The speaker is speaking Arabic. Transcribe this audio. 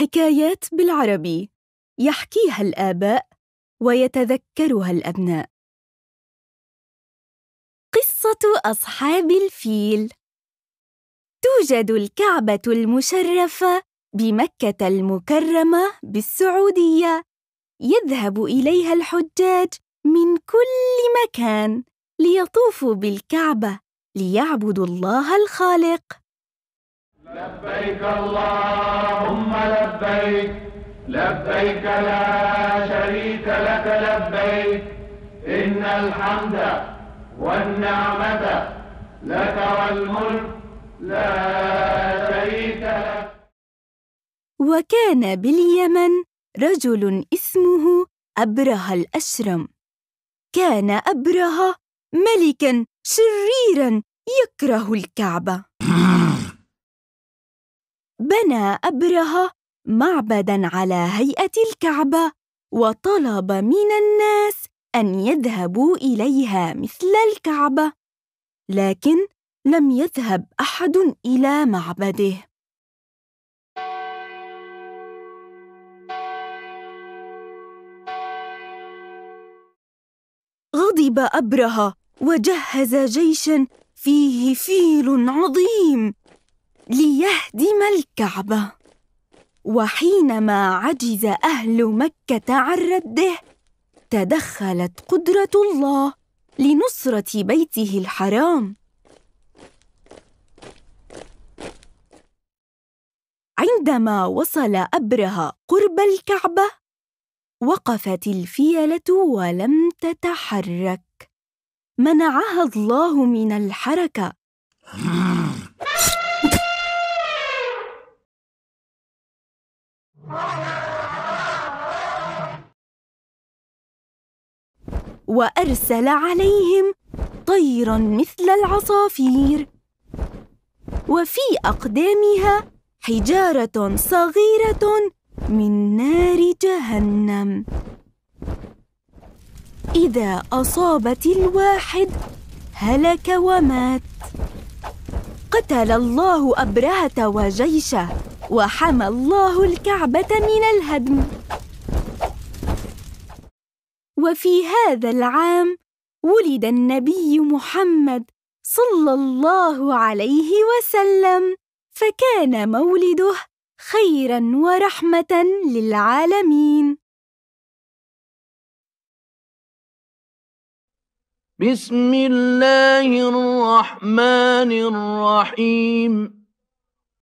حكايات بالعربي يحكيها الآباء ويتذكرها الأبناء قصة أصحاب الفيل توجد الكعبة المشرفة بمكة المكرمة بالسعودية يذهب إليها الحجاج من كل مكان ليطوفوا بالكعبة ليعبدوا الله الخالق لبيك اللهم لبيك لبيك لا شريك لك لبيك إن الحمد والنعمة لك والملك لا شريك لك وكان باليمن رجل اسمه أبرهة الأشرم كان أبرهة ملكا شريرا يكره الكعبة بنى أبرهة معبداً على هيئة الكعبة وطلب من الناس أن يذهبوا إليها مثل الكعبة، لكن لم يذهب أحد إلى معبده. غضب أبرهة وجهز جيشا فيه فيل عظيم ليهدم الكعبه وحينما عجز اهل مكه عن رده تدخلت قدره الله لنصره بيته الحرام عندما وصل ابرهه قرب الكعبه وقفت الفيله ولم تتحرك منعها الله من الحركه وأرسل عليهم طيرا مثل العصافير وفي أقدامها حجارة صغيرة من نار جهنم إذا أصابت الواحد هلك ومات قتل الله أبرهة وجيشه وحمى الله الكعبة من الهدم وفي هذا العام ولد النبي محمد صلى الله عليه وسلم فكان مولده خيرا ورحمه للعالمين بسم الله الرحمن الرحيم